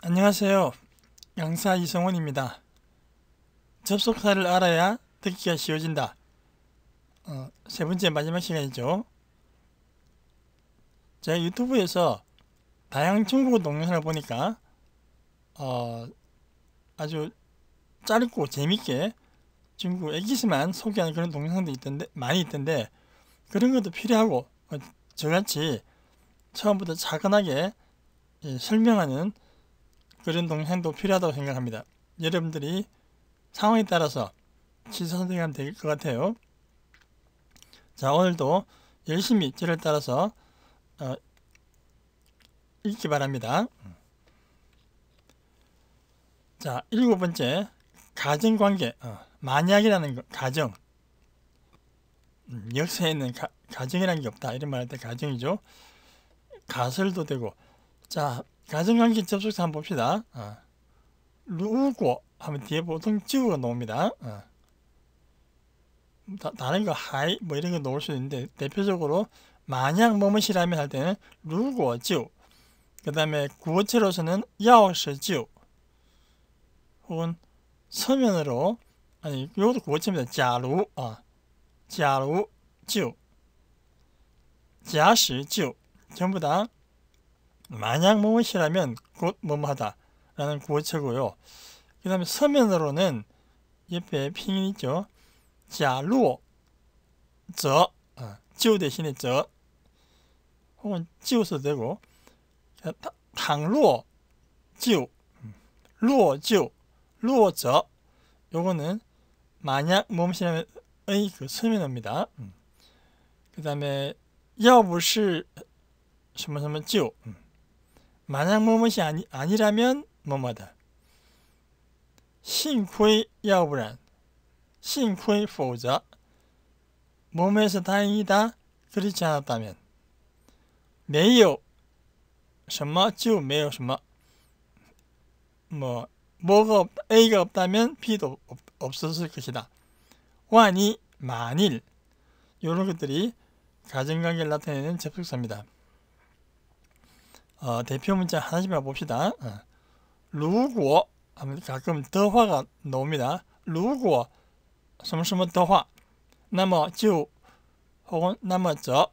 안녕하세요. 양사 이성원입니다. 접속사를 알아야 듣기가 쉬워진다. 어, 세 번째 마지막 시간이죠. 제가 유튜브에서 다양한 중국어 동영상을 보니까 어, 아주 짧고 재밌게 중국 애기스만 소개하는 그런 동영상도 있던데 많이 있던데 그런 것도 필요하고 어, 저같이 처음부터 차근하게 예, 설명하는 그런 동향도 필요하다고 생각합니다. 여러분들이 상황에 따라서 치선생님 될것 같아요. 자 오늘도 열심히 저를 따라서 어, 읽기 바랍니다. 자 일곱 번째 가정관계 어, 만약이라는 거, 가정 음, 역사에 는 가, 정이라는게 없다 이런 말할때 가정이죠. 가설도 되고 자 가정관계 접속사 한번 봅시다. 루고 어. 하면 뒤에 보통 쯔우가 나옵니다. 어. 다, 다른 거 하이 뭐 이런 거 넣을 수 있는데 대표적으로 만약 뭐뭇이라면 할 때는 루고 쯔우 그 다음에 구어체로서는 야오시 쯔우 혹은 서면으로 아니 이것도 구어체입니다. 자루 어. 자루 쯔우 자시 쯔우 전부 다 만약 무엇이라면 곧 뭐뭐하다 라는 구어체고요. 그 다음에 서면으로는 옆에 핑이 있죠. 자루 저 지우 어, 대신에 저 혹은 지우도 되고 당루어 지우 음, 루어 지우 루어 저 요거는 만약 무엇의그서면입니다그 음. 다음에 要不是什么什么就 만약 뭐뭇이 아니, 아니라면 뭐뭐다. 싱크의 야부란 싱크의 몸에서 다행이다 그렇지 않았다면 매요 什么就没有什么뭐 뭐 A가 없다면 B도 없, 었을 것이다. 완이 만일 이런 것들이 가정관계를 나타내는 접속사입니다. 어, 대표 문장 하나씩 봐봅시다. 어. 如果 가끔 더화가 나옵니다. 如果什么什么 더화 那么就 혹은 那么则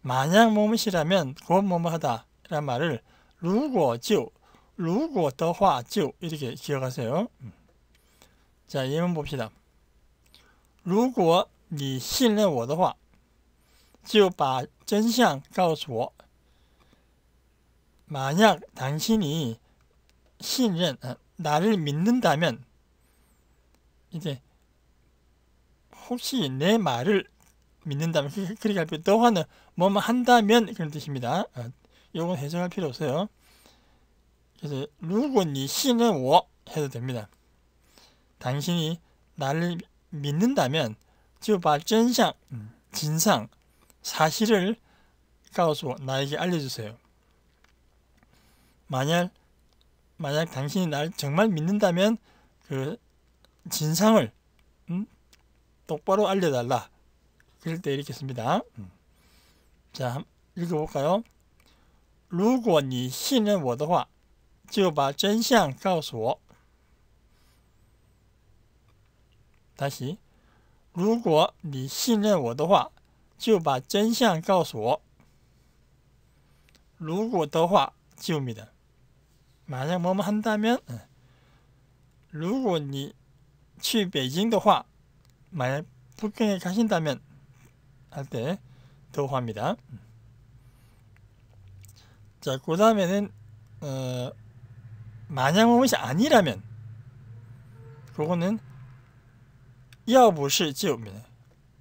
만약 뭐뭇이라면 곧 뭐뭐 하다 라는 말을 如果就 如果더화就 이렇게 기억하세요. 음. 자, 예문 봅시다. 如果你信任我的话，就把真相告诉我。 만약 당신이 신은 아, 나를 믿는다면 이제 혹시 내 말을 믿는다면 그, 그렇게 할 필요 너와는 뭐뭐 한다면 그런 뜻입니다. 이건 아, 해석할 필요 없어요. 그래서 루고니 신은 워 해도 됩니다. 당신이 나를 믿는다면 지발 음, 진상 진상 사실을 가서 나에게 알려주세요. 만약 만약 당신이 날 정말 믿는다면 그 진상을 음? 똑바로 알려달라. 그럴 때 이렇게 씁니다. 음. 자, 읽어볼까요? 如果你信任我的话，就把真相告诉我。 다시 如果你信任我的话，就把真相告诉我。如果的话，지웁니다. 만약 뭐뭐 한다면 如果你去 베이징的话 만약 북경에 가신다면 할 때 더화입니다. 음. 자, 그 다음에는 어, 만약 뭐뭐이 아니라면 그거는 야부시 지옵니다.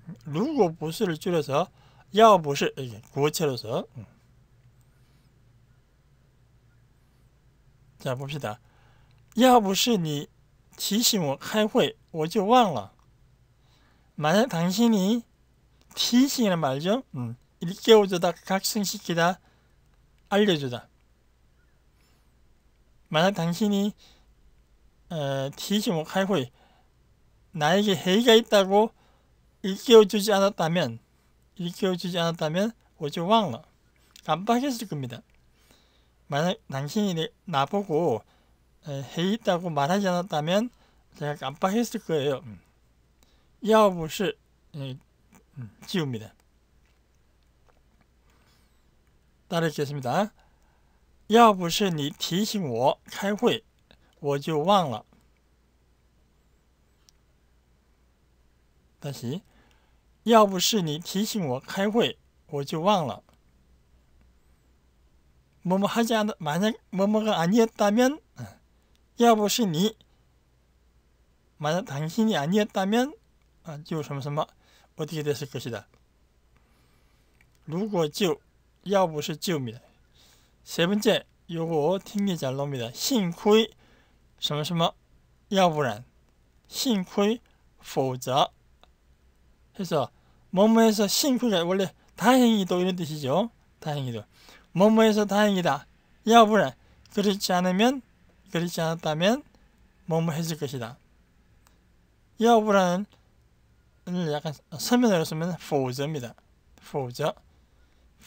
음, 如果不是를 줄여서 야부시 이게 구어체로서 음. 자 봅시다. 要不是你提醒我开会我就忘了. 만약 당신이 티싱이말죠 음, 일깨워주다, 각성시키다, 알려주다. 만약 당신이 어, 티싱 할회 나에게 회의가 있다고 일깨워주지 않았다면 일깨워주지 않았다면 어제 왕라 깜빡했을 겁니다. 만약 당신이 나보고 해 있다고 말하지 않았다면 제가 깜빡했을 거예요. 야부시 음. 음, 지웁니다. 따라 읽겠습니다. 要不是你提醒我开会，我就忘了。 다시 要不是你提醒我开会，我就忘了。 뭐뭐 하지 않 만약 뭐뭐가 아니었다면 여보시니 어, 만약 당신이 아니었다면 어, 지우什么什么 어떻게 됐을 것이다. 如果就要不是就입니다. 세 번째 요거 튕기 잘 나옵니다. 幸亏什么什么要不然幸亏否则 해서 뭐뭐에서 幸亏가 원래 다행히도 이런 뜻이죠. 다행히도 뭐뭐해서 다행이다. 야브레 그렇지 않으면 그렇지 않았다면 뭐뭐했을 것이다. 야브라는 약간 서면으로 쓰면 포저입니다. 포저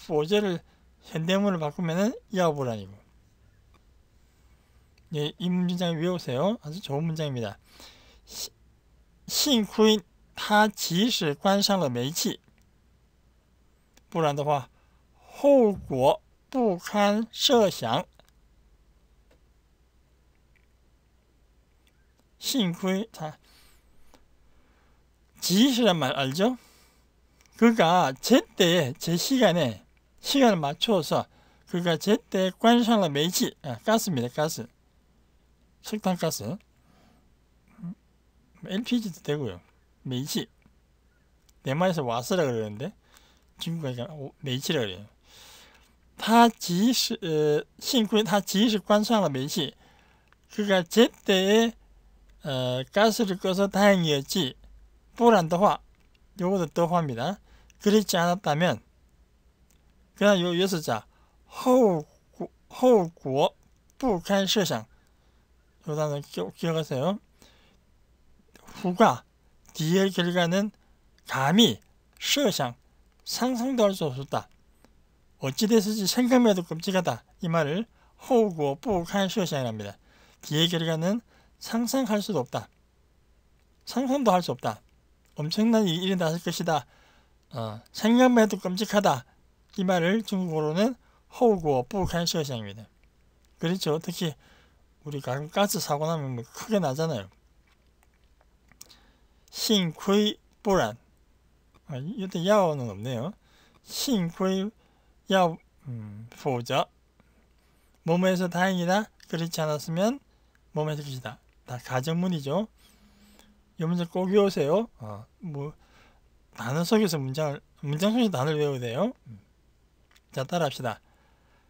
포저를 현대문을 바꾸면은 야브라이고 예, 이 문장 외우세요. 아주 좋은 문장입니다. 幸亏他及时关上了煤气，不然的话，后果 不堪设想。幸亏他지시란 말 알죠? 그가 제때 에제 시간에 시간을 맞춰서 그가 제때 관상을 매지 아, 가스입니다 가스 석탄 가스 LPG도 되고요 매지 내말에서 와서라 그러는데 중국어가 매지라 그래요 他即使呃幸亏他及时关上了煤气. 그가 제때 어, 가스를 꺼서 다행이었지. 뿌란더화 요거도 더화입니다. 그렇지 않았다면 그냥 요 여섯 자 허우구 허우구어 부칼 세상 요 단어 기억하세요. 후가 뒤의 결과는 감히 세상 상상도 할 수 없었다. 어찌됐을지 생각만 해도 끔찍하다. 이 말을 호우고 뿌욱한 시어시행합니다. 비의 결과는 상상할 수도 없다. 상상도 할 수 없다. 엄청난 일이 났을 것이다. 어, 생각만 해도 끔찍하다. 이 말을 중국어로는 호우고 뿌욱한 시어시행입니다. 그렇죠. 특히 우리 가끔 가스 사고 나면 뭐 크게 나잖아요. 싱크이 보란 이때 아, 야어는 없네요. 싱크이 야, 음, 보자. 몸에서 다행이다. 그렇지 않았으면 몸에서 기시다. 다 가정문이죠. 이 문제 꼭 외우세요. 어. 뭐 단어 속에서 문장 문장 속에서 단어를 외우세요. 음. 자, 따라합시다.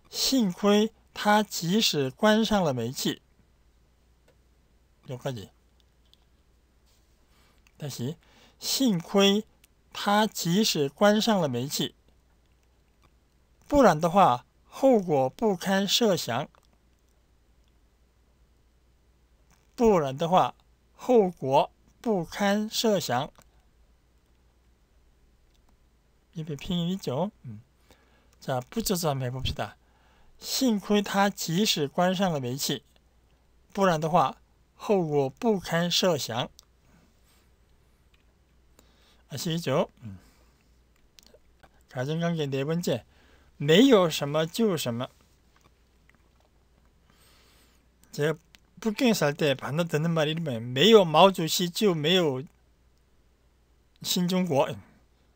幸亏他及时关上了煤气. 여기까지. 다幸亏他及时关上了煤气. 不然的话，后果不堪设想。不然的话，后果不堪设想。一个拼音一种，嗯，这不就是买不起的？幸亏他及时关上了煤气，不然的话，后果不堪设想。啊，谢谢 Joe，嗯。家庭讲解第四 没有什么就什么제북경에살때반나듣는말이没有毛主席就没有 신중국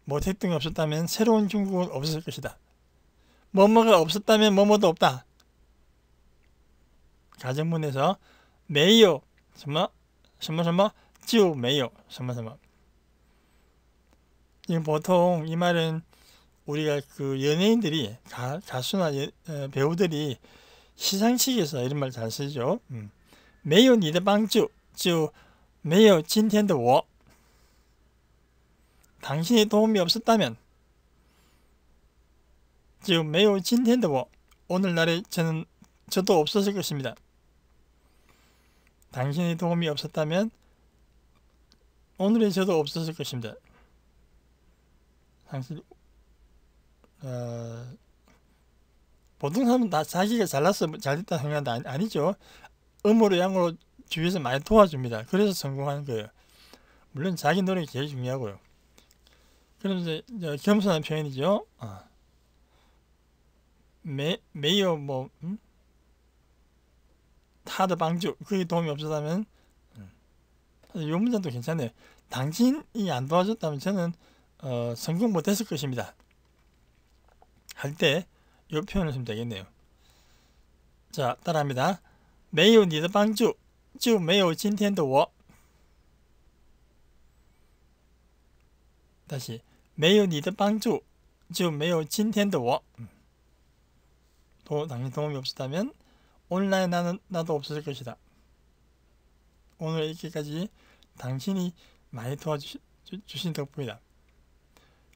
모택 등이 없었다면 새로운 중국은 없을 것이다. 뭐뭐가 없었다면 뭐뭐도 없다. 가정문에서 메이什么什么什么就没有什么什么지 보통 이 말은 우리가 그 연예인들이 가, 수나 예, 어, 배우들이 시상식에서 이런 말 잘 쓰죠. 음. 没有你的帮助就没有今天的 당신의 도움이 없었다면 就没有今天的我 오늘날에 저는 저도 없었을 것입니다. 당신의 도움이 없었다면 오늘의 저도 없었을 것입니다. 당신 어, 보통 사람은 다 자기가 잘났어 잘됐다 생각하는데 아니, 죠 음으로 양으로 주위에서 많이 도와줍니다. 그래서 성공하는 거예요. 물론 자기 노력이 제일 중요하고요. 그럼 이제 겸손한 표현이죠. 아. 매, 매여 뭐 음? 타드 방주 그게 도움이 없었다면 이 음. 문장도 괜찮네요. 당신이 안 도와줬다면 저는 어, 성공 못했을 것입니다. 할때이 표현을 쓰면 되겠네요. 자, 따라합니다. 没有你的帮助就没有今天的我 다시 没有你的帮助就没有今天的我 또, 당신 도움이 없었다면 온라인 나는 나도 없었을 것이다. 오늘 이렇게까지 당신이 많이 도와주신 덕분이다.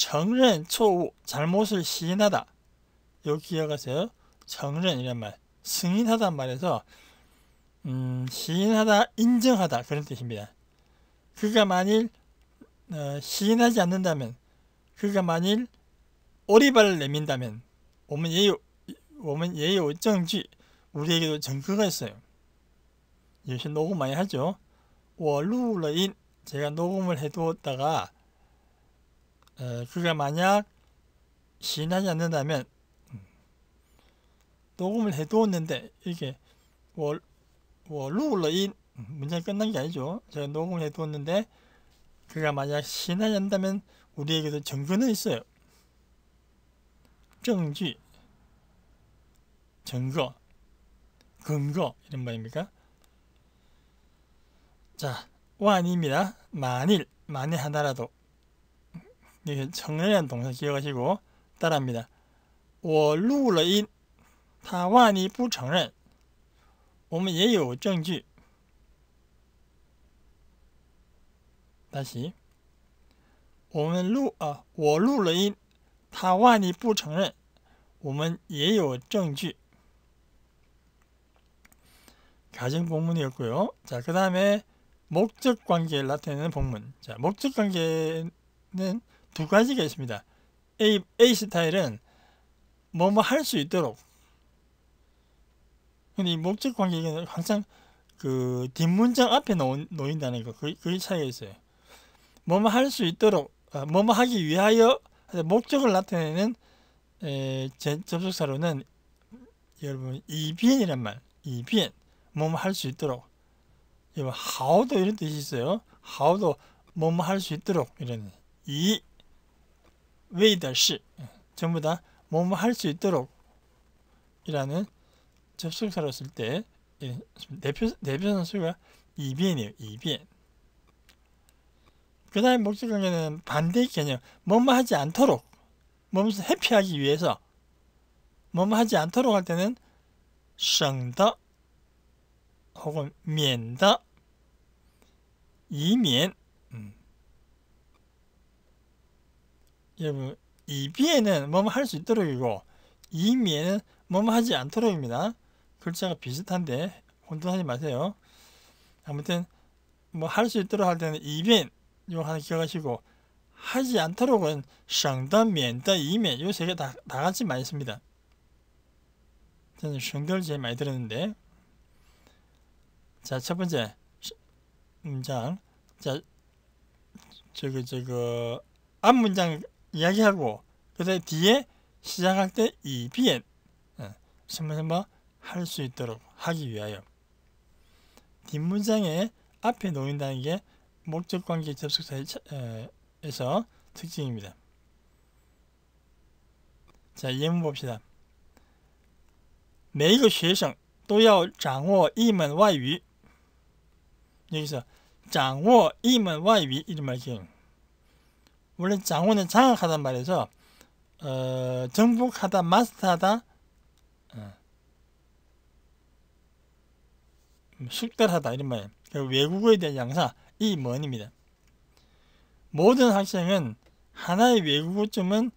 정认错误, 잘못을 시인하다. 여기 억하세요 承认이란 말. 승인하다 말에서 음, 시인하다, 인정하다 그런 뜻입니다. 그가 만일 어, 시인하지 않는다면 그가 만일 오리발을 내민다면 오면 예요 오면 예요 정지 우리에게도 증거가 있어요. 요새 녹음 많이 하죠. 월루러인 제가 녹음을 해두었다가 어, 그가 그러니까 만약 신하지 않는다면 음, 녹음을 해두었는데 이게 월, 월로 인 문장이 끝난 게 아니죠. 제가 녹음을 해두었는데 그가 만약 시하지 않는다면 우리에게도 증거는 있어요. 증지, 증거, 근거 이런 말입니까? 자, 와아니다 만일, 만에 하나라도 이게 예, 청년 동사 기억하시고 따라합니다. 我录了音 타완이 不承认我们也有证据 다시 我们录 아, 我录了音 타완이 不承认我们也有证据 가정 본문이었고요. 자, 그 다음에 목적 관계를 나타내는 본문. 자, 목적 관계는 두 가지가 있습니다. A, A 스타일은 뭐뭐 할 수 있도록 근데 이 목적 관계는 항상 그 뒷문장 앞에 놓인, 다는 거, 그, 그 차이가 있어요. 뭐뭐 할 수 있도록, 아, 뭐뭐 하기 위하여 목적을 나타내는 에, 접속사로는 여러분 EBN이란 말, EBN, 뭐뭐 할 수 있도록. 여러분 how도 이런 뜻이 있어요. how도 뭐뭐 할 수 있도록 이런 E 웨이더시 예, 전부 다 뭐뭐 할 수 있도록 이라는 접속사로 쓸때 대표, 예, 선수가 이변이에요. E 이변. E 그 다음에 목적 관계는 반대의 개념. 뭐뭐 하지 않도록 몸에서 회피하기 위해서 뭐뭐 하지 않도록 할 때는 성더 혹은 면더 이면 여러분 이비에는 뭐 뭐 할 수 있도록이고 이미에는 뭐 뭐 하지 않도록입니다. 글자가 비슷한데 혼돈하지 마세요. 아무튼 뭐 할 수 있도록 할 때는 이변 이거 하나 기억하시고 하지 않도록은 상단, 면다 이면 요세 개 다 같이 많이 씁니다. 저는 성도를 제일 많이 들었는데 자첫 번째 문장 자 저거 저거 앞 문장 이야기하고 그다음에 뒤에 시작할 때 이비엔 신문신문 어, 할수 있도록 하기 위하여 뒷문장에 앞에 놓인다는 게 목적관계 접속사에서 특징입니다. 자, 예문 봅시다. 每一个学生都要掌握一门外语。여기서 掌握一门外语이런 말이에요. 원래 장어는 장악하단 말이죠. 어, 정복하다, 마스터하다, 어, 음, 숙달하다 이런 말이에요. 외국어에 대한 양사 이 뭔입니다. 모든 학생은 하나의 외국어점은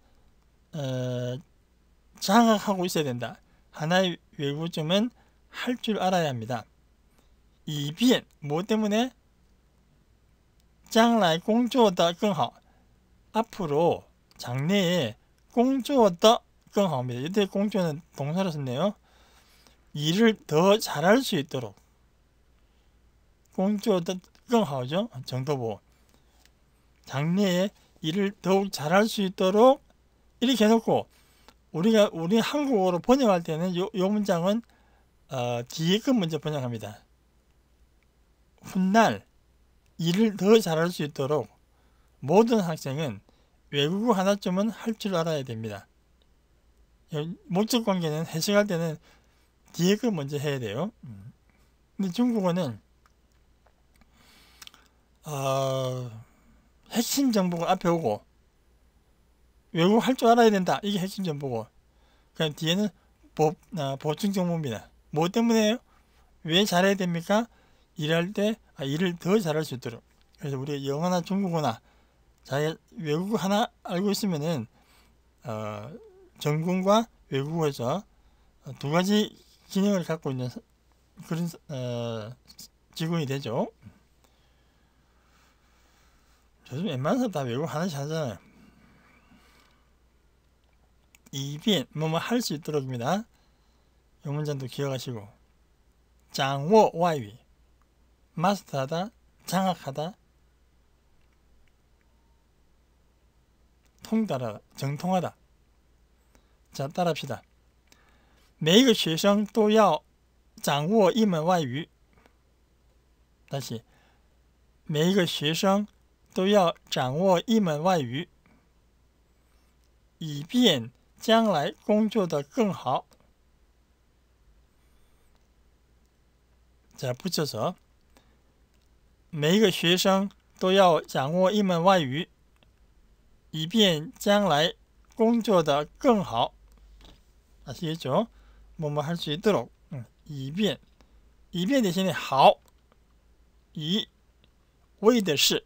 어, 장악하고 있어야 된다. 하나의 외국어점은 할 줄 알아야 합니다. 이변 뭐 때문에 将来工作的更好 앞으로 장래에 공주었다 합니다. 이때 공주는 동사를 썼네요. 일을 더 잘할 수 있도록 공주었다 하죠. 정도보 장래에 일을 더욱 잘할 수 있도록 이렇게 해놓고 우리가 우리 한국어로 번역할 때는 요, 요 문장은 어, 뒤에 그 먼저 번역합니다. 훗날 일을 더 잘할 수 있도록 모든 학생은 외국어 하나쯤은 할 줄 알아야 됩니다. 목적 관계는 해석할 때는 뒤에 걸 먼저 해야 돼요. 음. 근데 중국어는 어, 핵심 정보가 앞에 오고 외국 할줄 알아야 된다. 이게 핵심 정보고 그 뒤에는 보, 아, 보충 정보입니다. 뭐 때문에 왜 잘해야 됩니까? 일할 때 아, 일을 더 잘할 수 있도록 그래서 우리가 영어나 중국어나 자 예, 외국어 하나 알고 있으면은 어, 전공과 외국어에서 두 가지 기능을 갖고 있는 그런 어, 직군이 되죠. 요즘 웬만한 사람 다 외국 하나씩 하잖아요. 이변 뭐뭐 할 수 있도록입니다. 이 문장도 기억하시고 장워 와이위 마스터하다 장악하다 通达的，精通的，讲达拉皮达。每一个学生都要掌握一门外语，而且每一个学生都要掌握一门外语，以便将来工作的更好。这不指责，每一个学生都要掌握一门外语。以便将来工作的更好，啊，是一种我们还是读嗯，以便以便的现在好，以为的是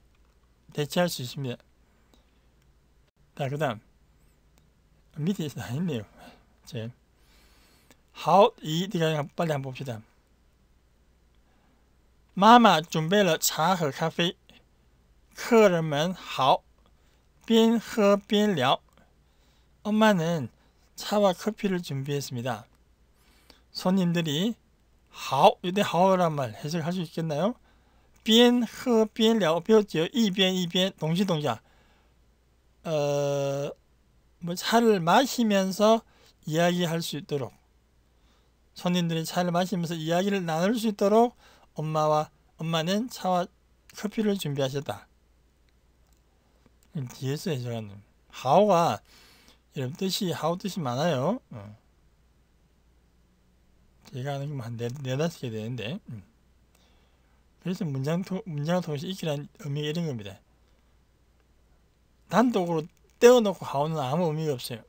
在加起前面哪个字？谜题太难了，这好以这个来，我们来读一妈妈准备了茶和咖啡，客人们好。边喝边聊。 엄마는 차와 커피를 준비했습니다. 손님들이 하오 이때 하오란 말 해석할 수 있겠나요? 边喝边聊 배웠죠? 一边一边 동시동작 어, 뭐 차를 마시면서 이야기할 수 있도록 손님들이 차를 마시면서 이야기를 나눌 수 있도록 엄마와 엄마는 차와 커피를 준비하셨다. 뒤에서 해석하는 how가 이런 뜻이 how 뜻이 많아요. 어. 제가 하는 게한 네, 네다섯 개 되는데 음. 그래서 문장 토, 문장을 통해서 익히란 의미가 이런 겁니다. 단독으로 떼어놓고 h o 는 아무 의미가 없어요.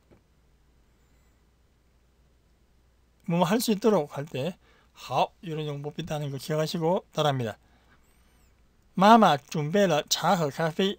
뭐할수 있도록 할때 h o 이런 용법이 있다는 거 기억하시고 따라합니다. 마마 준비라 차和咖啡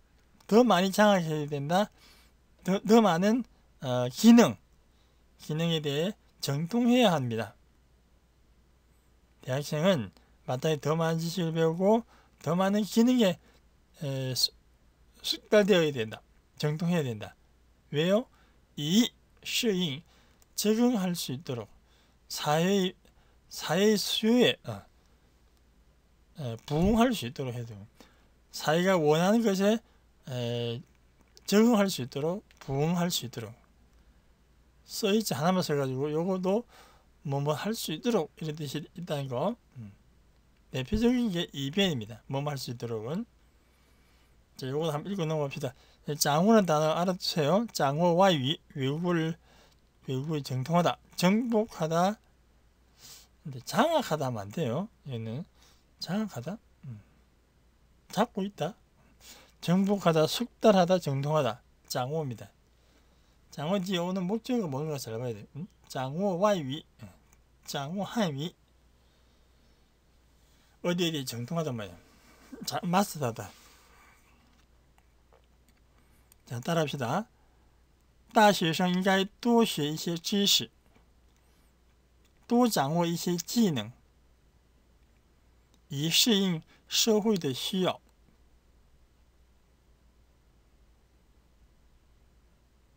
더 많이 창악해야 된다. 더, 더 많은 어, 기능, 기능에 대해 정통해야 합니다. 대학생은 마땅히 더 많은 지식을 배우고 더 많은 기능에 에, 숙달되어야 된다. 정통해야 된다. 왜요? 이, 시잉, 적응할 수 있도록 사회의, 사회 수요에 어, 부응할 수 있도록 해야 됩니 사회가 원하는 것에 에, 적응할 수 있도록 부응할 수 있도록 써있지 하나만 써가지고 요거도 뭐 뭐 할 수 있도록 이런 뜻이 있다는 거 음. 대표적인 게 이변입니다. 뭐 뭐 할 수 있도록은 자, 요거 한번 읽어 넘어갑시다. 네, 장어는 단어 알아두세요. 장어와 위, 외국을 외국이 정통하다, 정복하다, 근데 장악하다 하면 안 돼요. 얘는 장악하다, 음. 잡고 있다. 정복하다, 숙달하다, 정통하다. 장호입니다. 장호지오는 목적이 뭔가 잘 봐야 돼. 음? 장호와위, 장호하위. 어디 어디 정통하단 말이야. 자, 마스터다. 자, 따라합시다. 大学生应该多学一些知识，多掌握一些技能，以适应社会的需要。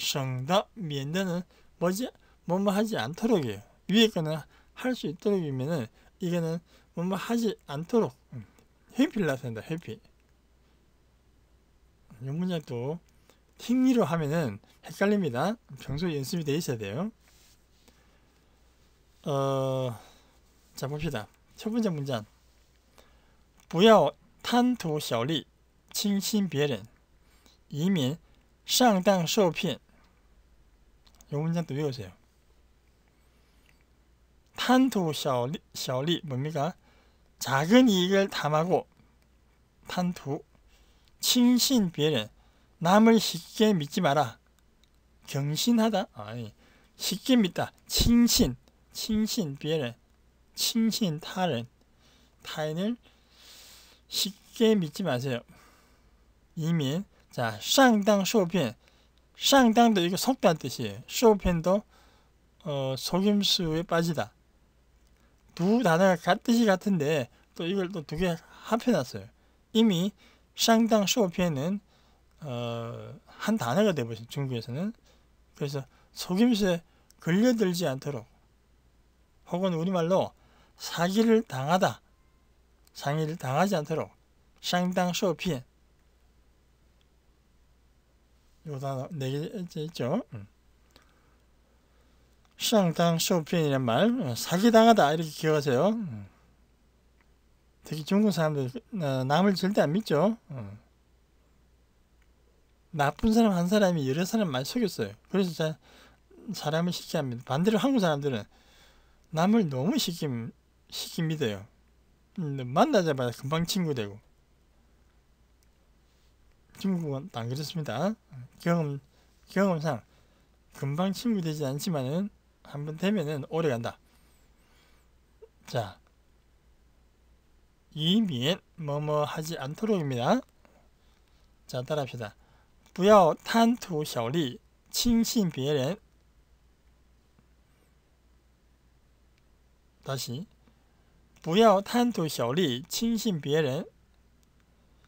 성답 면대는 뭐지? 뭐뭐 하지 않도록이요 위에 거는 할 수 있도록이면은 이거는 뭐뭐 하지 않도록 음, 회피를 나타다 회피. 이 문장도 흥미로 하면은 헷갈립니다. 평소 에 연습이 돼 있어야 돼요. 어, 자 봅시다. 첫 번째 문장. 부여 탄토 小리 칭신 别人 이민 상당 受骗요 문장 또 외우세요. 탄토 샤오리, 샤오리 뭡니까? 작은 이익을 담하고 탄토 칭신 비에는 남을 쉽게 믿지 마라. 경신하다. 아니, 쉽게 믿다. 칭신. 칭신 비에는 칭신 타른. 타인을 쉽게 믿지 마세요. 이민. 자, 상당 쇼빈. 샹당도 이게 속단 뜻이에요. 쇼펜도 어, 속임수에 빠지다. 두 단어가 같, 뜻이 같은데 또 이걸 또 두 개 합해놨어요. 이미 샹당 쇼펜은 어, 한 단어가 돼버렸어요 중국에서는 그래서 속임수에 걸려들지 않도록 혹은 우리말로 사기를 당하다 상의를 당하지 않도록 샹당쇼피 요단 네 개죠. 음. 시당 쇼핑이란 말 어, 사기당하다 이렇게 기억하세요. 음. 음. 특히 중국 사람들 어, 남을 절대 안 믿죠. 나쁜 사람 한 사람이 여러 사람 많이 속였어요. 그래서 자, 사람을 쉽게 합니다. 반대로 한국 사람들은 남을 너무 쉽게, 쉽게 믿어요. 만나자마자 금방 친구 되고 중국은 안 그렇습니다. 경험, 경험상 금방 친구 되지 않지만은 한 번 되면은 오래 간다. 자, 이미 뭐뭐 하지 않도록입니다. 자, 따라합시다. 不要贪图小利，轻信别人。 다시 不要贪图小利，轻信别人。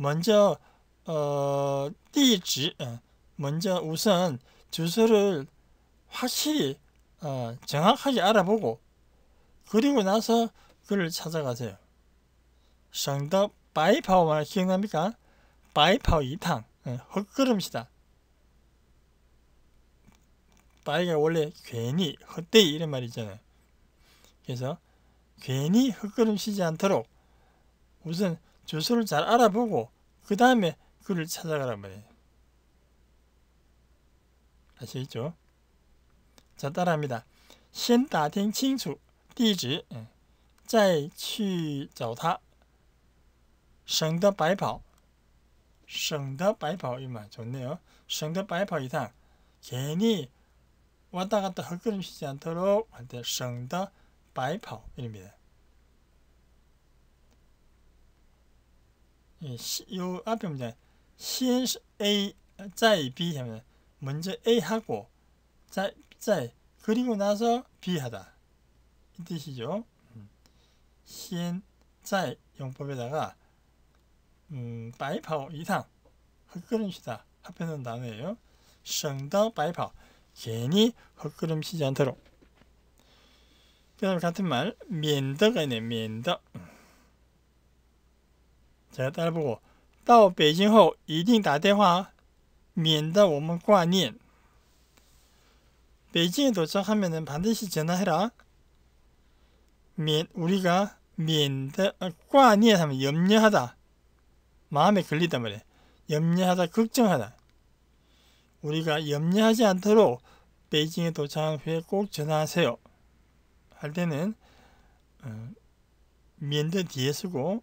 먼저 어, 띠지 어, 먼저 우선 주소를 확실히 어, 정확하게 알아보고 그리고 나서 그를 찾아가세요. 정답 바이파오 말 기억납니까? 바이파오 이탕 어, 헛걸음시다. 바이가 원래 괜히 헛되이 이런 말이잖아요. 그래서 괜히 헛걸음시지 않도록 우선 주소를 잘 알아보고 그 다음에 그를 찾아가란 말이에요. 아시겠죠? 자 따라합니다. 先打听清楚地址再去找他省得白跑省得白跑이말 예. 좋네요. 省得白跑 이상 괜히 왔다 갔다 헛걸음 쉬지 않도록 할때 省得白跑입니다. 예, 요 앞에 보면 C A 짤 B 하면 먼저 A 하고 짤, 짤 그리고 나서 B 하다 이 뜻이죠. C N 짤 용법에다가 음, 바이파오 이상 헛걸음시다 합해놓은 단어예요. 성더 바이파오 괜히 헛걸음시지 않도록 그 다음에 같은 말 면더가 있네 면더 则逮捕我。到北京后一定打电话，免得我们挂念。 베이징에 도착하면은 반드시 전화해라. 면, 우리가 면다, 꽈니에 하면 염려하다. 마음에 걸리단 말이야. 염려하다, 걱정하다. 우리가 염려하지 않도록 베이징에 도착한 후에 꼭 전화하세요. 할 때는 어, 면더 뒤에 쓰고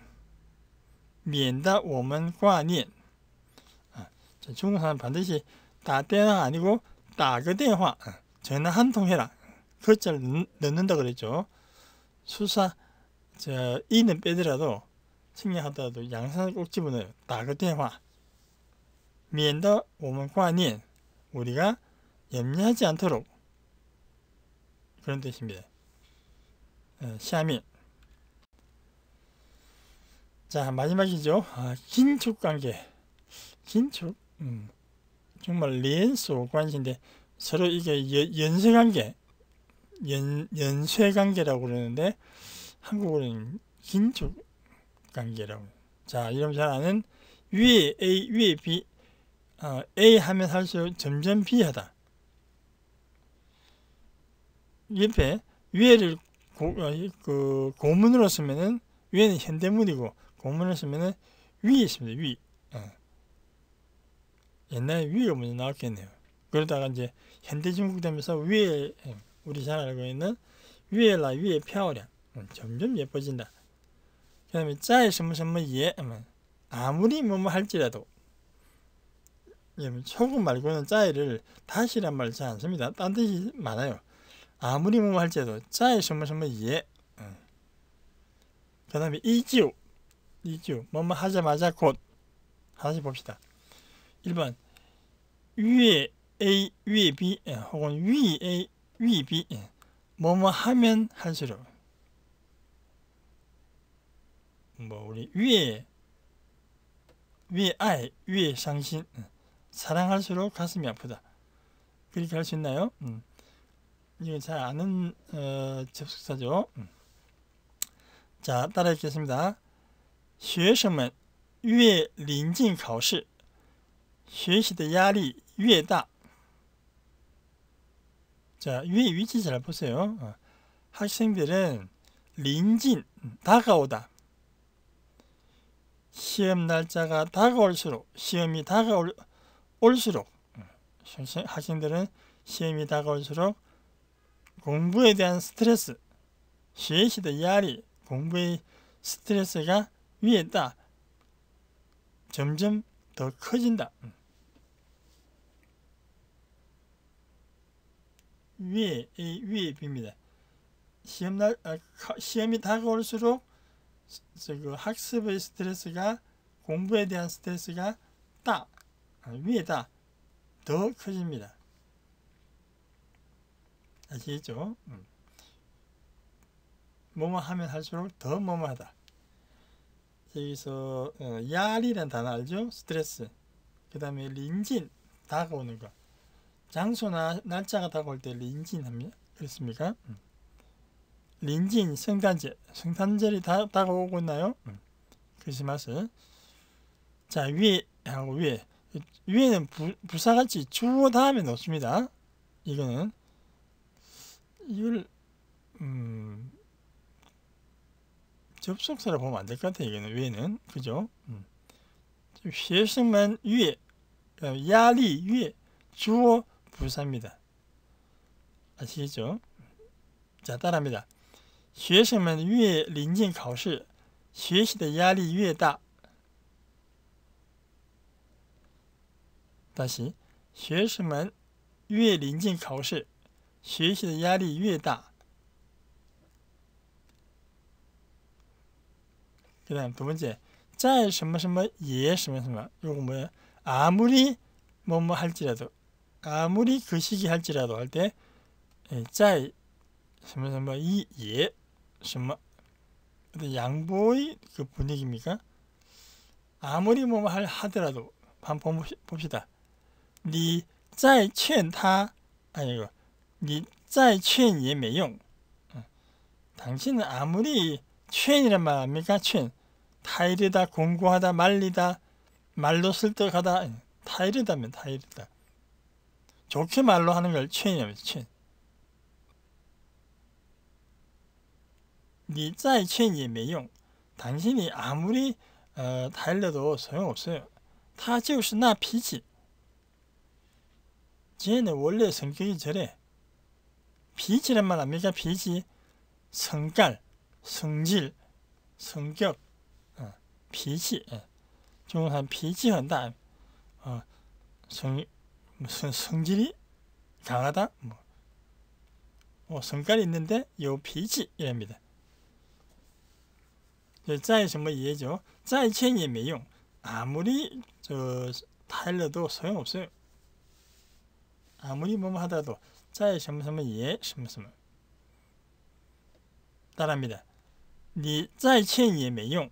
免得我们挂念啊자 아, 중국 사람 반드시 다때나 아니고 다그 대화 아, 전화 한통 해라 글자를 넣는다 그랬죠 수사 저 이는 빼더라도 생략하더라도 양산꼭 집어넣어요 다그 대화 면더 오면 관인 우리가 염려하지 않도록 그런 뜻입니다. 下面 어, 자 마지막이죠. 아, 긴축 관계. 긴축. 음. 정말 렌소 관계인데 서로 이게 연쇄 관계. 연, 쇄 관계라고 그러는데 한국어는 긴축 관계라고. 자 이름 잘 아는 위에 A 위에 B 어, A 하면 할수록 점점 B하다. 옆에 위에를 고, 어, 그 고문으로 쓰면은 위에는 현대문이고 공문을 쓰면은 위에 있습니다. 위. 예. 옛날에 위가 먼저 나왔겠네요. 그러다가 이제 현대중국 되면서 위에 예, 우리 잘 알고 있는 위에 라 위에 표량 음, 점점 예뻐진다. 그 다음에 짜에什么什么 예 음, 아무리 뭐뭐 할지라도 소금 예, 뭐 말고는 짜이를 다시란 말을 잘안 씁니다. 딴 뜻이 많아요. 아무리 뭐뭐 할지라도 짜에什么什么 예. 음. 그 다음에 이지우 이주 뭐뭐 하자마자 곧 하나씩 봅시다. 1번 위에 A 위에 B 예, 혹은 위 A 위 B 예. 뭐뭐 하면 할수록 뭐 우리 위에 위에 아이 위에 상신 예. 사랑할수록 가슴이 아프다. 그렇게 할 수 있나요? 음. 이건 잘 아는 어, 접속사죠. 음. 자 따라 읽겠습니다. 学生们越临近考试，学习的压力越大。자 위에 잘 보세요. 학생들은 린진 다가오다. 시험 날짜가 다가올수록 시험이 다가올수록 음， 학생들은 시험이 다가올수록 공부에 대한 스트레스, 学习的压力, 공부의 스트레스가 위에다 점점 더 커진다. 위에, 이 위에 빕니다. 시험 날, 아, 시험이 다가올수록 그 학습의 스트레스가 공부에 대한 스트레스가 딱 아, 위에다 더 커집니다. 아시겠죠? 음. 뭐뭐 하면 할수록 더 뭐뭐하다. 여기서 어, 야리란 단어 알죠? 스트레스. 그 다음에 린진 다가오는 거. 장소나 날짜가 다가올 때 린진합니다. 그렇습니까? 음. 린진 성탄절. 성탄절이 다, 다가오고 있나요? 음. 리스마스자 위에 하고 위에 위에는 부, 부사같이 주어 다음에 넣습니다. 이거는 이걸 음. 접속사를 보면 안 될 것 같아요. 이게는 위에는 그죠? 음. 学生만 위에 어, 야리 위에 주어 부사입니다. 아시겠죠? 자 따라합니다. 学生만 위에 린진 考试学习的压力越大 다시 学生们越临近考试学习的压力越大그 다음 두 번째 짤什么 什么예什么什么 요거 뭐야 아무리 뭐뭐 뭐 할지라도 아무리 그 시기 할지라도 할때 짤什么什么 이예 什么 양보의 그 분위기입니까? 아무리 뭐, 뭐 할, 하더라도 한번 봅시다. 니 짤劝他 아니고 니 짤劝也没用 예, 어. 당신은 아무리 劝이란 말아니까劝 타이르다 공고하다 말리다 말로 쓸데가다 타이르다면 타이르다 좋게 말로 하는 걸 체념이에요 체 니짜이 체념이용 당신이 아무리 어, 달려도 소용없어요 타지우스나 피지 쟤는 원래 성격이 저래 비지란 말 아닙니까? 비지 성깔, 성질, 성격 脾气，中国人脾气很大，啊，성 무슨 성질이 강하다, 뭐, 뭐 성깔이 있는데 요脾气 이랍니다. 再什么也죠再欠也没用 아무리 저 타일러도 소용없어요. 아무리 뭐뭐 하더도 再什么什么也什么什么따라합니다. 你再欠也没用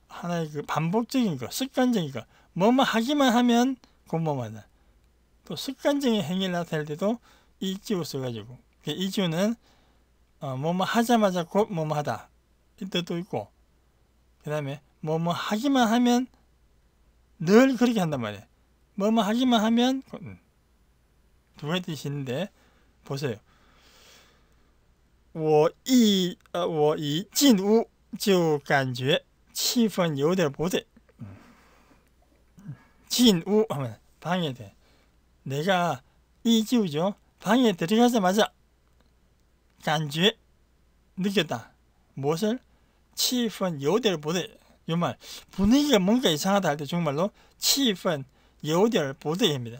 하나의 그 반복적인 거, 습관적인 거, 뭐만 하기만 하면 고모하다또 습관적인 행위를 나타낼 때도 이지우 써가지고 그러니까 이지우는 어, 뭐뭐 하자마자 곧 뭐뭐 하다 이 뜻도 있고 그 다음에 뭐뭐 하기만 하면 늘 그렇게 한단 말이에요. 뭐뭐 하기만 하면 음. 두 가지 뜻이 있는데 보세요. 我一呃我一进屋就感觉气氛有点不对. 진우 하면 방해돼. 내가 이지우죠. 방에 들어가자마자 간지 느꼈다. 무엇을? 치분 여들 보대. 정말 분위기가 뭔가 이상하다 할 때 정말로 치분 여들 보대입니다.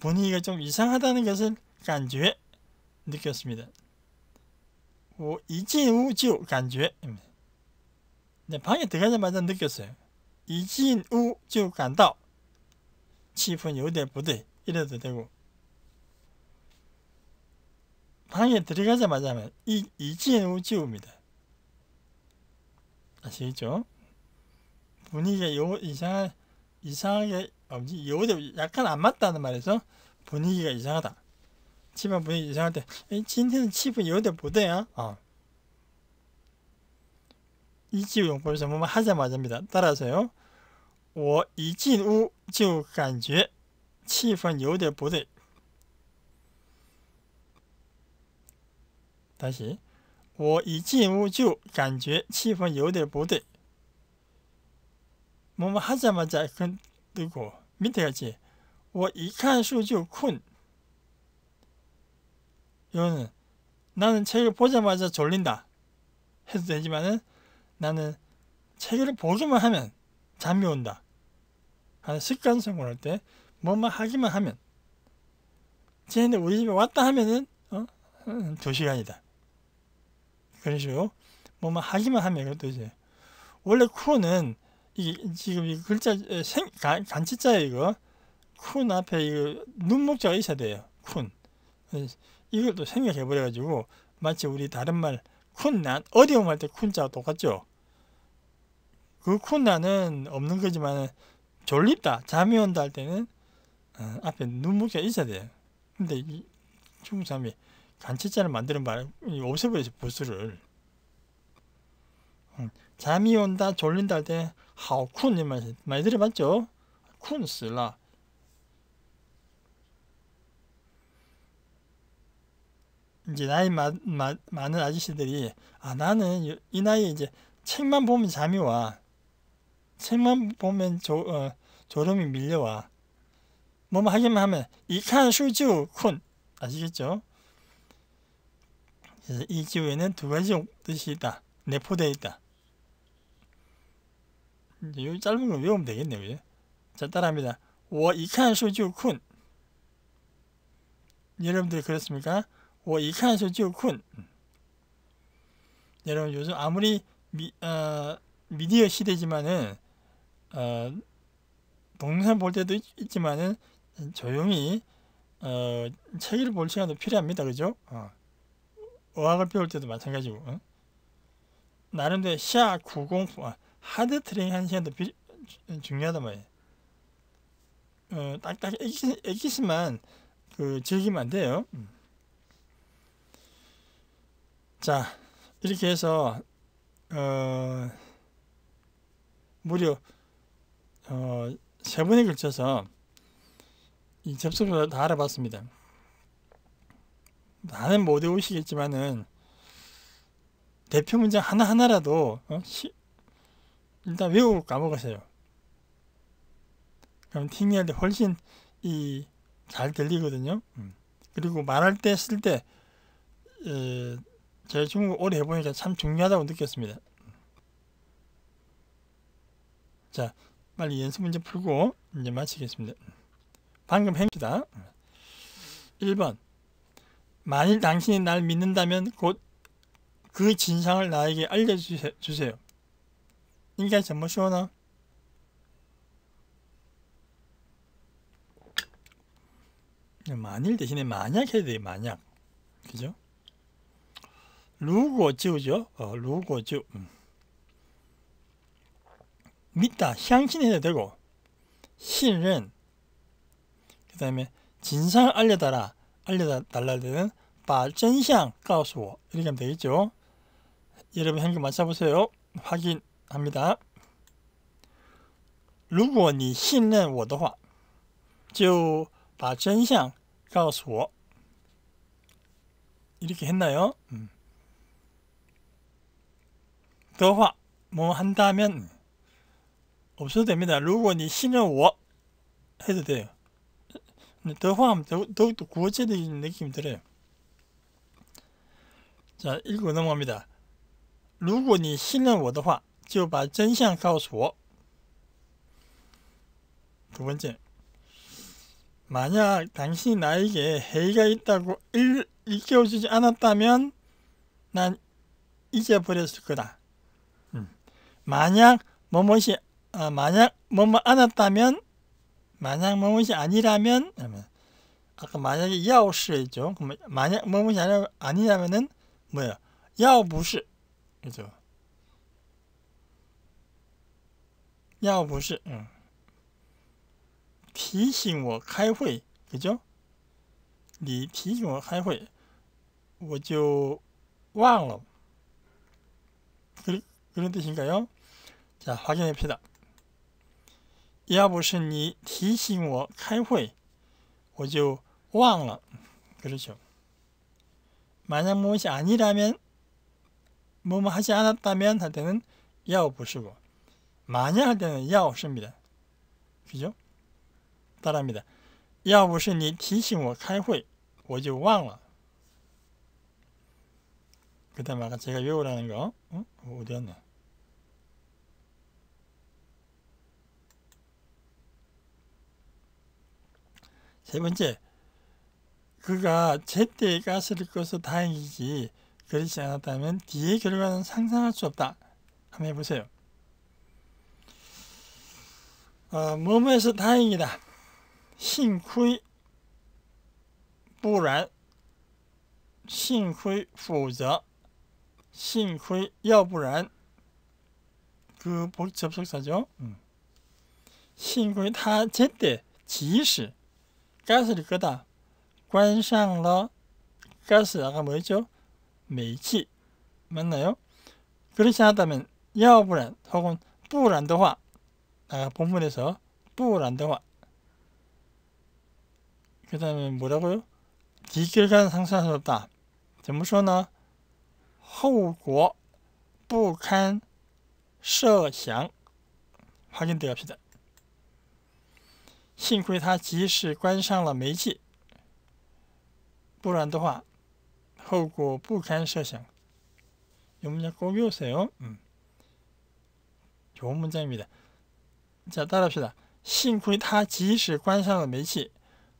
분위기가 좀 이상하다는 것을 간지 느꼈습니다. 오, 이지우지우 간지입니다. 네, 방에 들어가자마자 느꼈어요. 이진우 지옥 간气氛 요대 부대 이래도 되고 방에 들어가자마자 하면 이, 진우지입니다 아시겠죠? 분위기가 요, 이상 이상하게, 뭐지, 요대 약간 안 맞다는 말에서 분위기가 이상하다. 집안 분위기 이상할 때, 이 진우는 집은 요대 부대야. 어. 이지용법 에서문만 하자마자입니다. 따라서요. 我一进屋就感觉气氛有点不对. 다시 我一进屋就感觉气氛有点不对. 뭐뭐 하자마자 건들고 밑에 같이 我一看书就困. 이거는 나는 책을 보자마자 졸린다 해도 되지만은 나는 책을 보기만 하면 잠이 온다. 아, 습관 생활할 때 뭐만 하기만 하면 쟤네 우리 집에 왔다 하면은 어? 두 시간이다. 그런 식으로 뭐만 하기만 하면 그것도 이제 원래 쿠는 이 지금 이 글자 생 간, 간치자에 이거 쿤 앞에 이거 눈목자가 있어야 돼요. 쿤 이걸 또 생략해버려가지고 마치 우리 다른 말 쿤난 어려움 할때 쿤자와 똑같죠. 그 쿤난은 없는 거지만 졸립다 잠이 온다 할 때는 어, 앞에 눈물기가 있어야 돼요. 근데 이 중국 사람이 간체자를 만드는 바람에 없애버려서 부스를 음, 잠이 온다 졸린다 할 때 하오쿤 이말 많이 들어봤죠? 쿤스라 이제 나이 마, 마, 많은 아저씨들이 아 나는 이 나이에 이제 책만 보면 잠이 와 책만 보면 조, 어, 졸음이 밀려와 뭐뭐 하기만 하면 이칸 슈즈 쿤 아시겠죠? 그래서 이 지우에는 두 가지 뜻이 있다 내포되어 있다 이 짧은 거 외우면 되겠네요 그죠? 자 따라합니다 워 이칸 슈즈 쿤 여러분들 그렇습니까? 我一看书就困。 뭐 음. 여러분 요즘 아무리 미, 어, 미디어 시대지만은 어, 동영상 볼 때도 있지만은 조용히 어, 책을 볼 시간도 필요합니다. 그죠? 어. 어학을 배울 때도 마찬가지고 어? 나름대로 시야 9 아, 하드 트레이닝 한 시간도 비, 중요하단 말이에요. 어, 딱딱 액기스, 만그 즐기면 안 돼요. 음. 자 이렇게 해서 어, 무려 어, 세 번에 걸쳐서 이 접속을 다 알아봤습니다. 나는 못 외우시겠지만은 대표 문장 하나하나라도 어? 시, 일단 외우고 까먹으세요. 그럼 팅리할 때 훨씬 이 잘 들리거든요. 음. 그리고 말할 때 쓸 때, 제가 중국 오래 해보니까 참 중요하다고 느꼈습니다. 자, 빨리 연습 문제 풀고 이제 마치겠습니다. 방금 행시다. 1번 만일 당신이 날 믿는다면 곧 그 진상을 나에게 알려주세요. 인가 전부 쇼나 '만일' 대신에 '만약' 해야 돼요. '만약' 그죠? 如果就죠 어, 如果就 음。 믿다, 향신해도 되고 신은 그 다음에 진상을 알려달라 알려달라 되는 바전향 가오수오 이렇게 하면 되겠죠 여러분 한글 맞춰보세요 확인합니다 如果你信任我的话就把真相告诉我 이렇게 했나요? 음. 더화 뭐 한다면 없어도 됩니다. 如果你 신은我 해도 돼요. 더화하면 더욱더 구어체적인 느낌이 들어요. 자, 읽고 넘어갑니다. 如果你 신은我的话 就把真相告诉我.두 번째, 만약 당신이 나에게 해이가 있다고 일, 일깨워주지 않았다면 난 잊어버렸을 거다. 만약 뭐뭐시 어, 만약 뭐뭐 안았다면 만약 뭐뭐시 아니라면 아까 만약에 야오시 죠 그럼 만약 뭐뭐이 아니, 아니라면은 뭐야? 야오부시 그죠? 야오부시 응. 提醒我开会 그죠? 你提醒我开会我就忘了 그런 뜻인가요? 자, 확인해봅시다要不是你提醒我开会我就忘了 그렇죠. 만약 무엇이 아니라면, 뭐뭐 하지 않았다면 할 때는 要不是고 만약 할 때는 要是입니다. 그죠? 따라합니다. 要不是你提醒我开会,我就忘了.그 다음 아까 제가 외우라는 거, 어? 어디였나? 세 번째, 그가 제때 가스를 꺼서 다행이지 그렇지 않았다면 뒤의 결과는 상상할 수 없다. 한번 해보세요. 어, 몸에서 다행이다. 싱쿠이 부란 싱쿠이 후저 싱쿠이 여부란 그접속사죠 음. 幸亏他真的及时 가스를 끄다. 관상러 가스가 뭐죠? 매치 맞나요? 그렇지 않다면 야오브란 혹은 뿌란더화 아까 본문에서 뿌란더화 그 다음에 뭐라고요? 기결간 상상스럽다. 怎么说呢? 허우고 뿌칸 设想 확인 들어갑시다. 幸亏他及时关上了煤气不然的话后果不堪设想有没有人给我嗯全部在你的讲大道理的幸亏他及时关上了煤气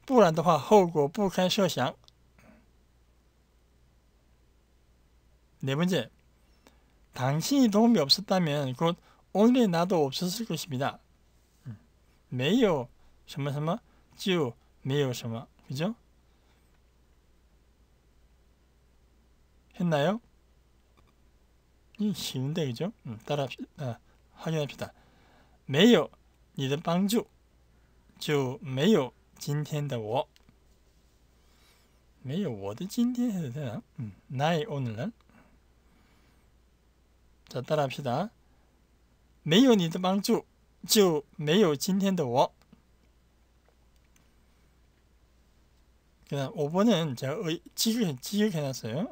不然的话后果不堪设想你们这弹性都秒不死大棉袄你说我给你拿多少是不是个性别的没有什么什么就没有什么, 그죠? 했나요? 이 쉬운데 그죠? 음, 따라 아, 확인합시다. 매요 你的帮助就没有今天的我没有我的今天 해도 되나? 음, 나의 오늘날 자 따라 합시다. 没有你的帮助就没有今天的我 그냥 5번은 제가 지우해 지우개놨어요.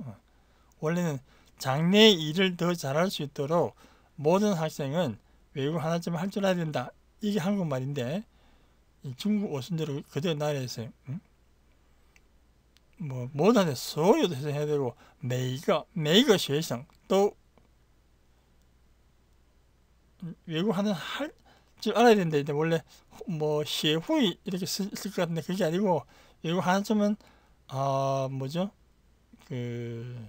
원래는 장래 의 일을 더 잘할 수 있도록 모든 학생은 외국 하나쯤 할 줄 알아야 된다. 이게 한국말인데 중국 어순대로 그대로 나열했어요. 응? 뭐 모든 데 소유도 해석해야 되고 매이거 매이거 시성또 외국 하나할 줄 알아야 된다. 근데 원래 뭐 시후이 이렇게 쓸 것 같은데 그게 아니고 그리고 하나쯤은 아 뭐죠 그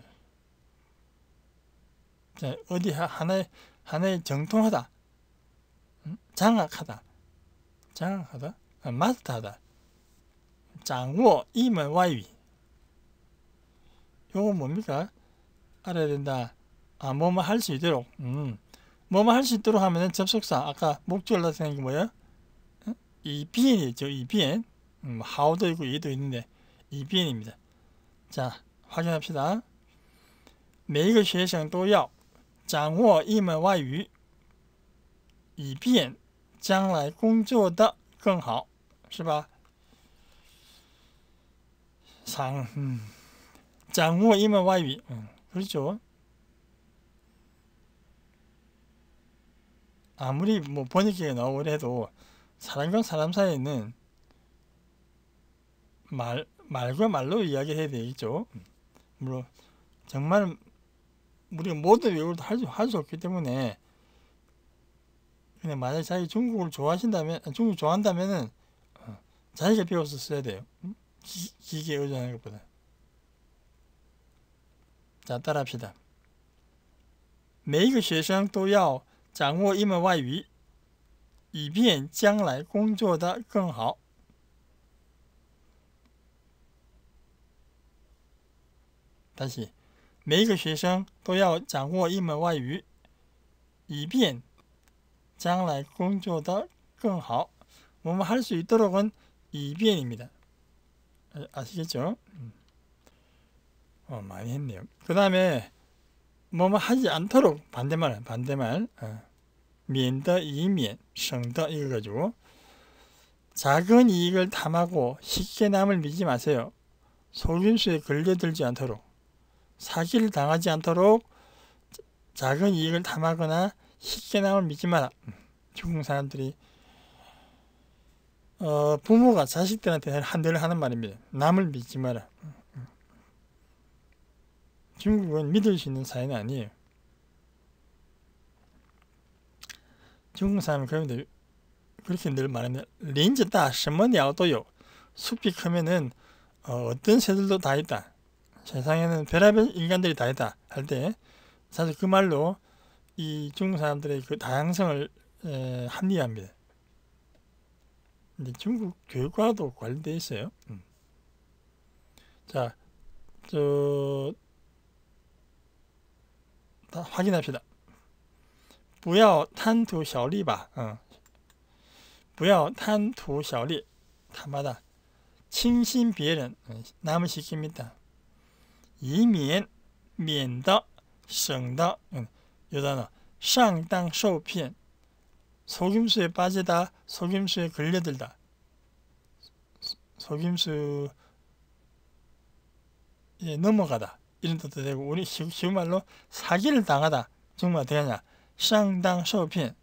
어디 하나의 하나의 정통하다 장악하다 장악하다 아, 마스터하다 장워 이면 와이비 요거 뭡니까 알아야 된다 아 뭐만 할 수 있도록 음 뭐만 할 수 있도록 하면은 접속사 아까 목줄 나타낸 게 뭐예요 이 비엔이 죠이 비엔 음, how도 있고 이도 있는데 EBN입니다. 자, 확인합시다. 每个学生都要掌握一门外语，以便将来工作的更好，是吧？ 장, 嗯掌握一门外语嗯 그렇죠. 아무리 뭐 번역기가 나오래 해도 사람과 사람 사이는 말 말과 말로 이야기해야 되겠죠. 물론 정말 우리가 모든 외국을 할수 할수 없기 때문에 그냥 만약 자기 중국을 좋아하신다면 아, 중국 좋아한다면은 어, 자기가 배워서 써야 돼요. 기, 계 의존하는 것보다. 자 따라합시다. 每一个学生都要掌握一门外语，以便将来工作的更好。 但是每一个学生都要掌握一门外语，以便将来工作的更好。我们할 수 있도록은 이변입니다. 아시겠죠? 음. 어, 많이 했네요. 그 다음에 뭐뭐 하지 않도록 반대말 반대말 어. 면더 이면 성더 이거 가지고 작은 이익을 탐하고 쉽게 남을 믿지 마세요. 속임수에 걸려들지 않도록 사기를 당하지 않도록 작은 이익을 담하거나 쉽게 남을 믿지 마라. 중국 사람들이 어, 부모가 자식들한테 한대를 하는 말입니다. 남을 믿지 마라. 중국은 믿을 수 있는 사회는 아니에요. 중국 사람은 그런데 그렇게 늘말하는 린즈 다什么鸟都有 숲이 크면은 어, 떤 새들도 다 있다. 세상에는 별의별 인간들이 다 있다 할 때 사실 그 말로 이 중국 사람들의 그 다양성을 에, 합리화합니다. 근데 중국 교육과도 관련돼 있어요. 음. 자, 저, 다 확인합시다. 不要贪图小利吧. 어. 不要贪图小 탐하다. 칭신 비해는 남을 시킵니다. 이면, 면다, 성다 요 단어 상당 쇼피엔 속임수에 빠지다, 속임수에 걸려들다 속임수에 넘어가다 이런 뜻도 되고 우리 쉬운 말로 사기를 당하다 정말 되냐 상당 쇼핑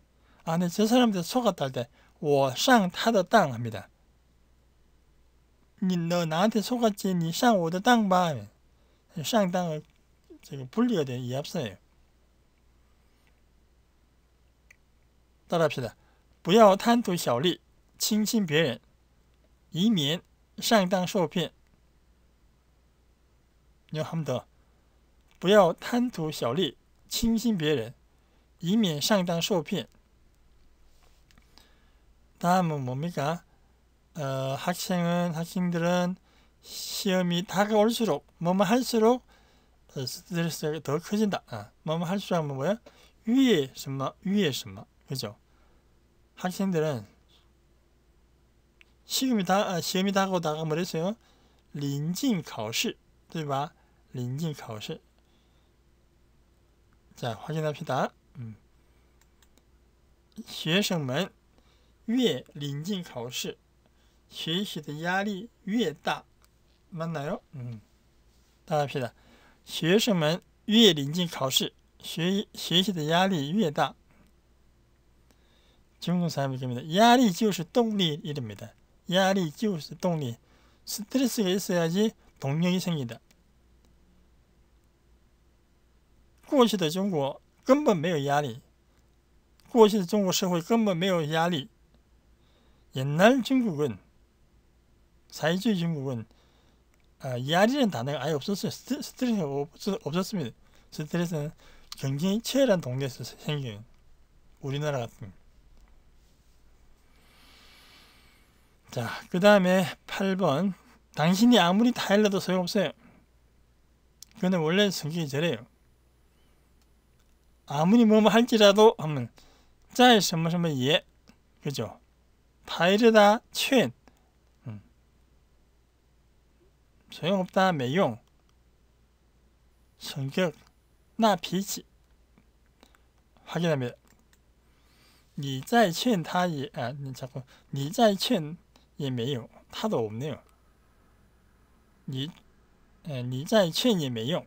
아니 저사람들 속았다 할때 워상 타더 땅 합니다 니너 나한테 속았지 니상 오더 땅봐 시장당을 지금 분리가 된이앞서이에요 따라합시다. 不要贪图小利，轻信别人，以免上当受骗。 한번 더. 不要贪图小利，轻信别人，以免上当受骗。 다음은 뭡니까? 어, 학생은 학생들은 시험이 다가올수록 뭐뭐 할수록 스트레스가 더 커진다. 아, 어, 뭐뭐 할수록 하면 뭐 뭐야? 위에什么 위에 什么 그죠? 학생들은 시험이 다 아, 시험이 다가오다가 뭐랬어요? 린진 考试,对吧? 린진 考试. 자, 확인합시다. 음. 学生们越临近考试，学习的压力越大。慢나요嗯，大家记得，学生们越临近考试，学学习的压力越大。中国人常有这么压力就是动力，人们压力就是动力，stress 得有，所以动力产生的。过去的中国根本没有压力，过去的中国社会根本没有压力，也难经苦问，才最经苦问。 아, 이아리는 단어가 아예 없었어요. 스트, 스트레스 없었습니다. 스트레스는 경쟁이 치열한 동네에서 생긴 우리나라 같은. 자, 그 다음에 8번. 당신이 아무리 타일러도 소용없어요. 근데 원래 성격이 저래요. 아무리 뭐뭐 할지라도 하면 짜이什么什么예 그죠? 타이르다 최엔 소용없다 매용 성격 나脾气 확인합니다. 你再劝他也 아, 자꾸 你再劝也没用 타도 없네요. 你你再劝也没用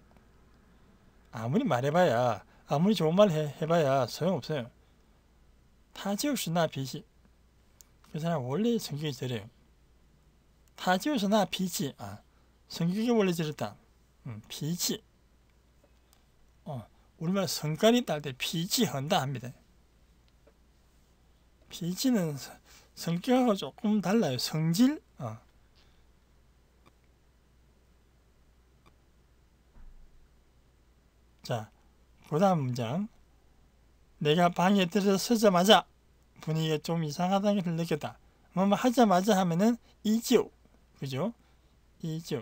아무리 말해봐야 아무리 좋은 말 해, 해봐야 소용없어요. 타就是나 빚이 그 사람 원래 성격이 저래요. 타就是나 빚이 아 성격이 원래 저렇다. 음, 피지. 어, 우리말 성깔이 딸때 피지한다 합니다. 피지는 성격하고 조금 달라요. 성질. 어. 자, 그 다음 문장. 내가 방에 들어서자마자 분위기가 좀 이상하다는 걸 느꼈다. 뭐 하자마자 하면은 이지 그죠? 이지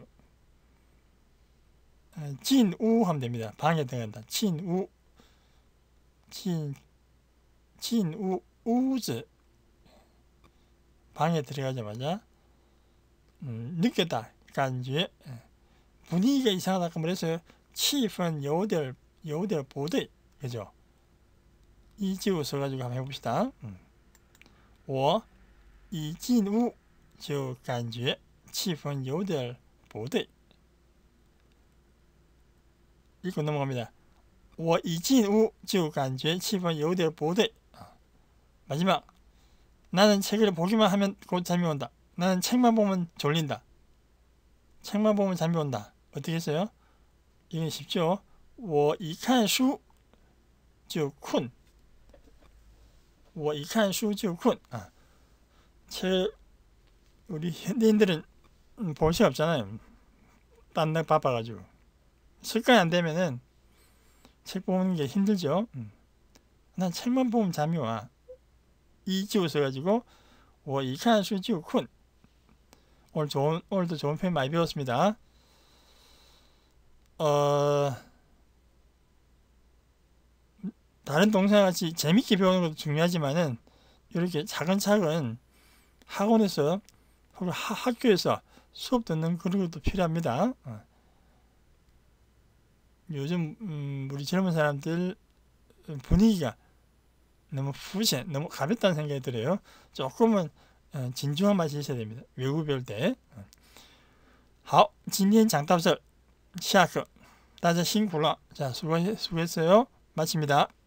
진우 하면 됩니다. 방에 들어다 진우 진 진우 우즈 방에 들어가자마자 음, 느꼈다. 간지 예. 분위기가 이상하다 그래서 치분 여들여들 보드 그죠? 이지우 써가지고 한번 해봅시다. 음. 我已进入就感觉气氛有点不对。 읽고 넘어갑니다. 我已进屋就感觉气氛有点不对 아, 마지막 나는 책을 보기만 하면 곧 잠이 온다. 나는 책만 보면 졸린다. 책만 보면 잠이 온다. 어떻게 했어요? 이건 쉽죠? 我一看书就困.我一看书就困. 아, 책 우리 현대인들은 볼수 없잖아요. 딴데 바빠가지고. 습관이 안 되면은 책 보는 게 힘들죠. 음. 난 책만 보면 잠이 와. 이지 웃어가지고 워이칸 수지우 쿤 오늘 좋은 오늘도 좋은 표 많이 배웠습니다. 어 다른 동생 같이 재밌게 배우는 것도 중요하지만은 이렇게 차근차근 학원에서 혹은 하, 학교에서 수업 듣는 그런 것도 필요합니다. 어. 요즘 음, 우리 젊은 사람들 음, 분위기가 너무 푸시 너무 가볍다는 생각이 들어요. 조금은 어, 진중한 맛이 있어야 됩니다. 외국 배 때. 好，今天讲到这，下课，大家辛苦了，자수고수고했어요，마칩니다。 어.